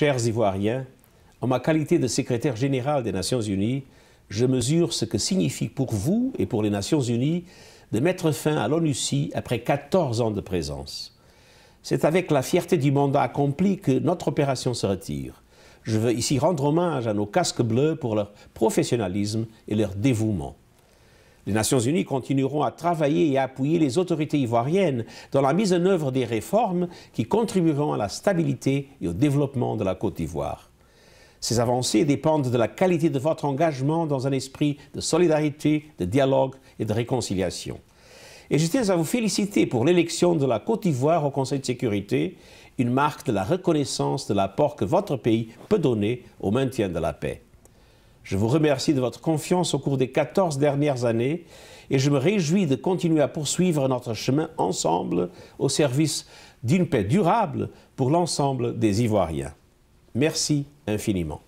Chers Ivoiriens, en ma qualité de secrétaire général des Nations Unies, je mesure ce que signifie pour vous et pour les Nations Unies de mettre fin à l'ONUCI après 14 ans de présence. C'est avec la fierté du mandat accompli que notre opération se retire. Je veux ici rendre hommage à nos casques bleus pour leur professionnalisme et leur dévouement. Les Nations Unies continueront à travailler et à appuyer les autorités ivoiriennes dans la mise en œuvre des réformes qui contribueront à la stabilité et au développement de la Côte d'Ivoire. Ces avancées dépendent de la qualité de votre engagement dans un esprit de solidarité, de dialogue et de réconciliation. Et je tiens à vous féliciter pour l'élection de la Côte d'Ivoire au Conseil de sécurité, une marque de la reconnaissance de l'apport que votre pays peut donner au maintien de la paix. Je vous remercie de votre confiance au cours des 14 dernières années et je me réjouis de continuer à poursuivre notre chemin ensemble au service d'une paix durable pour l'ensemble des Ivoiriens. Merci infiniment.